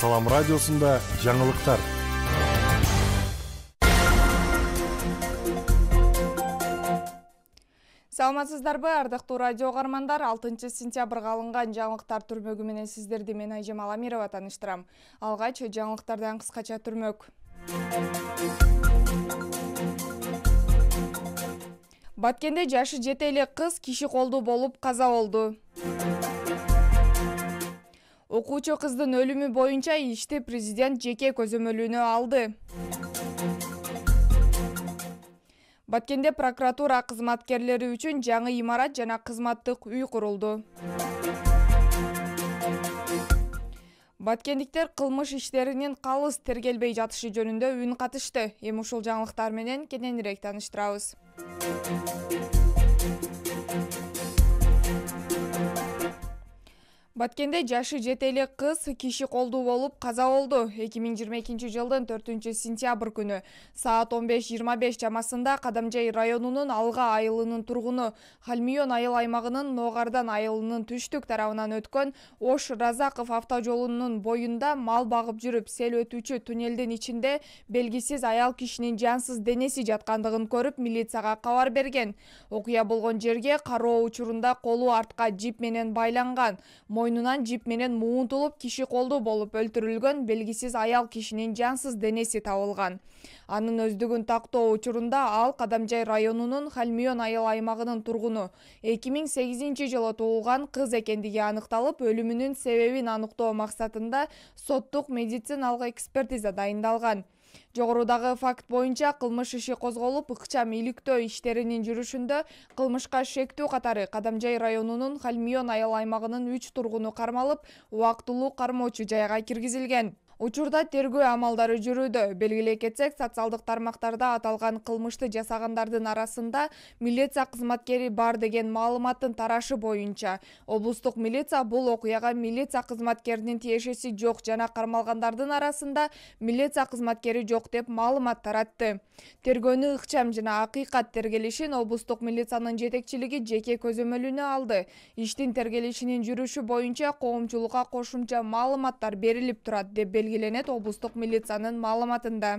салам радиосунда жаңылыктар саламатсыздарбы ардактуу радио кагармандар алтынчы сентябрга алынган жаңылыктар түрмөгү менен сиздерди мен айжамал амирова тааныштырам алгач жаңылыктардан кыскача түрмөк баткенде жашы жете элек кыз киши колдуу болуп каза болду окуучу кыздын өлүмү боюнча ишти президент жеке көзөмөлүнө алды баткенде прокуратура кызматкерлери үчүн жаңы имарат жана кызматтык үй курулду баткендиктер кылмыш иштеринин калыс тергелбей жатышы жөнүндө үн катышты эми ушул жаңылыктар менен кененирээк тааныштырабыз баткенде жашы жете элек кыз киши колдуу болуп каза болду эки миң жыйырма экинчи жылдын төртүнчү сентябрь күнү саат он беш жыйырма беш чамасында кадамжай районунун алга айылынын тургуну халмион айыл аймагынын ногардан айылынын түштүк тарабынан өткөн ош разаков авто жолунун боюнда мал багып жүрүп сел өтүүчү туннелдин ичинде белгисиз аял кишинин жансыз денеси жаткандыгын көрүп милицияга кабар берген окуя болгон жерге кароо учурунда колу артка жип менен байланган мойнунан жипменен муунтулуп киши колдуу болуп өлтүрүлгөн белгисиз аял кишинин жансыз денеси табылган анын өздүгүн тактоо учурунда ал кадамжай районунун хальмион айыл аймагынын тургуну эки миң сегизинчи жылы туулган кыз экендиги аныкталып өлүмүнүн себебин аныктоо максатында соттук медициналык экспертиза дайындалган жогорудагы факт боюнча кылмыш иши козголуп ыкчам иликтөө иштеринин жүрүшүндө кылмышка шектүү катары кадамжай районунун хальмион айыл аймагынын үч тургуну кармалып убактылуу кармоочу жайга киргизилген учурда тергөө амалдары жүрүүдө белгилей кетсек социалдык тармактарда аталган кылмышты жасагандардын арасында милиция кызматкери бар деген маалыматтын тарашы боюнча облустук милиция бул окуяга милиция кызматкеринин тиешеси жок жана кармалгандардын арасында милиция кызматкери жок деп маалымат таратты тергөөнү ыкчам жана акыйкат тергелишин облустук милициянын жетекчилиги жеке көзөмөлүнө алды иштин тергелишинин жүрүшү боюнча коомчулукка кошумча маалыматтар берилип турат деп белгиле белгиленет облыстық милицияның маалыматында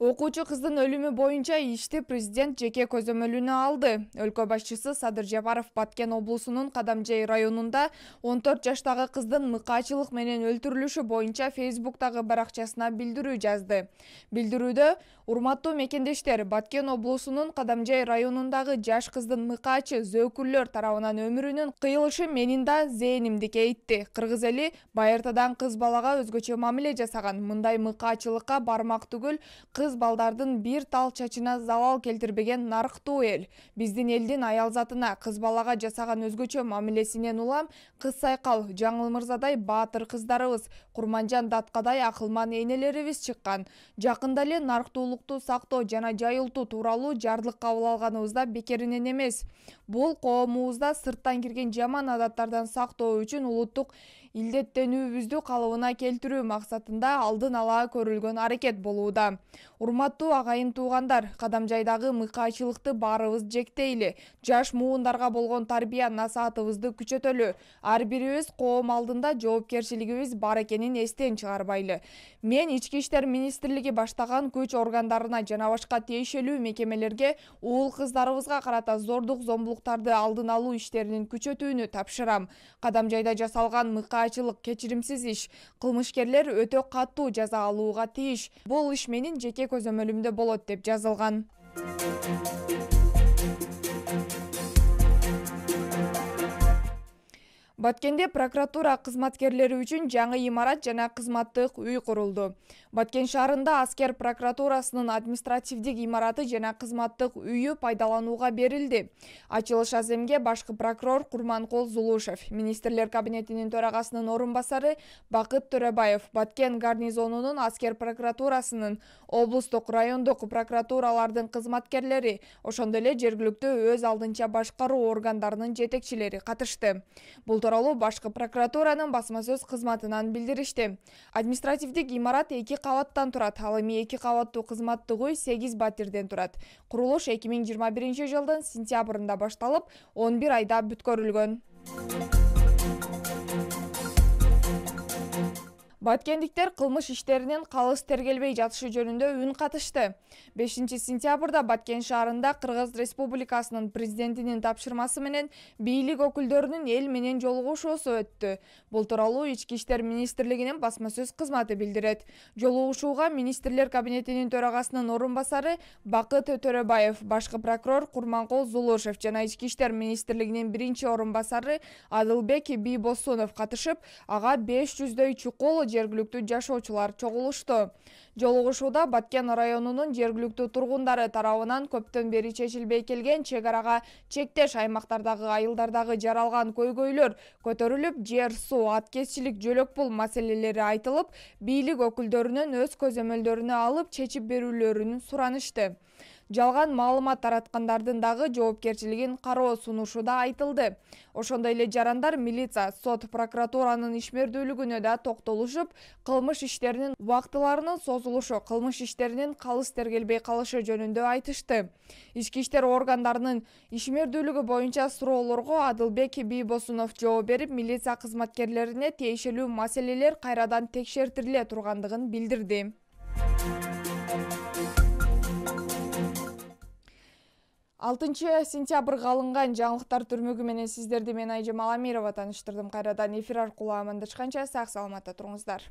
окуучу кыздын өлүмү боюнча ишти президент жеке көзөмөлүнө алды өлкө башчысы садыр жапаров баткен облусунун кадамжей районунда он төрт жаштагы кыздын мыкаачылык менен өлтүрүлүшү боюнча фейсбуктагы баракчасына билдирүү жазды билдирүүдө урматтуу мекендештер баткен облусунун кадамжей районундагы жаш кыздын мыкаачы зөөкүрлөр тарабынан өмүрүнүн кыйылышы менин да зээнимди кейитти кыргыз эли байыртадан кыз балага өзгөчө мамиле жасаган мындай мыкаачылыкка бармак түгүл кыз кыз балдардын бир тал чачына залал келтирбеген нарктуу эл биздин элдин аялзатына кыз балага жасаган өзгөчө мамилесинен улам кыз сайкал жаңыл мырзадай баатыр кыздарыбыз курманжан даткадай акылман энелерибиз чыккан жакында эле нарктуулукту сактоо жана жайылтуу тууралуу жарлык кабыл алганыбыз да бекеринен эмес бул коомубузда сырттан кирген жаман адаттардан сактоо үчүн улуттук илдеттенүүбүздү калыбына келтирүү максатында алдын ала көрүлгөн аракет болууда урматтуу агайын туугандар кадамжайдагы мыкаачылыкты баарыбыз жектейли жаш муундарга болгон тарбия насаатыбызды күчөтөлү ар бирибиз коом алдында жоопкерчилигибиз бар экенин эстен чыгарбайлы мен ички иштер министрлиги баштаган күч органдарына жана башка тиешелүү мекемелерге уул кыздарыбызга карата зордук зомбулуктарды алдын алуу иштерин күчөтүүнү тапшырам кадамжайда жасалган чыык кечиримсиз иш кылмышкерлер өтө катуу жаза алууга тийиш бул иш менин жеке көзөмөлүмдө болот деп жазылган баткенде прокуратура кызматкерлери үчүн жаңы имарат жана кызматтык үй курулду баткен шаарында аскер прокуратурасынын административдик имараты жана кызматтык үйү пайдаланууга берилди ачылыш аземге башкы прокурор курманкул зулушев министрлер кабинетинин төрагасынын орун басары бакыт төрөбаев баткен гарнизонунун аскер прокуратурасынын облустук райондук прокуратуралардын кызматкерлери ошондой эле жергиликтүү өз алдынча башкаруу органдарынын жетекчилери катышты бул тууралуу башкы прокуратуранын басма сөз кызматынан билдиришти административдик имарат эки кабаттан турат ал эми эки кабаттуу кызматтык үй сегиз батирден турат курулуш эки миң жыйырма биринчи жылдын сентябрында башталып он бир айда бүткөрүлгөн баткендиктер кылмыш иштеринин калыс тергелбей жатышы жөнүндө үн катышты бешинчи сентябрда баткен шаарында кыргыз республикасынын президентинин тапшырмасы менен бийлик өкүлдөрүнүн эл менен жолугушуусу өттү бул тууралуу ички иштер министрлигинин басма сөз кызматы билдирет жолугушууга министрлер кабинетинин төрагасынын орун басары бакыт төрөбаев башкы прокурор курманкул зулушев жана ички иштер министрлигинин биринчи орун басары адылбек бийбосунов катышып ага беш жүздөй чукул жергиликтүү жашоочулар чогулушту жолугушууда баткен районунун жергиликтүү тургундары тарабынан көптөн бери чечилбей келген чек арага чектеш аймактардагы айылдардагы жаралган көйгөйлөр көтөрүлүп жер суу аткезчилик жөлөк пул маселелери айтылып бийлик өкүлдөрүнөн өз көзөмөлдөрүнө алып чечип берүүлөрүн суранышты жалган маалымат тараткандардын дагы жоопкерчилигин кароо сунушу да айтылды ошондой эле жарандар милиция сот прокуратуранын ишмердүүлүгүнө да токтолушуп кылмыш иштеринин убактыларынын созулушу кылмыш иштеринин калыс тергелбей калышы жөнүндө айтышты ички иштер органдарынын ишмердүүлүгү боюнча суроолорго адылбек бийбосунов жооп берип милиция кызматкерлерине тиешелүү маселелер кайрадан текшертиле тургандыгын билдирди алтынчы сентябрга алынган жаңылыктар түрмөгү менен сиздерди мен айжамал амирова тааныштырдым кайрадан эфир аркылуу амандашканча сак саламатта туруңуздар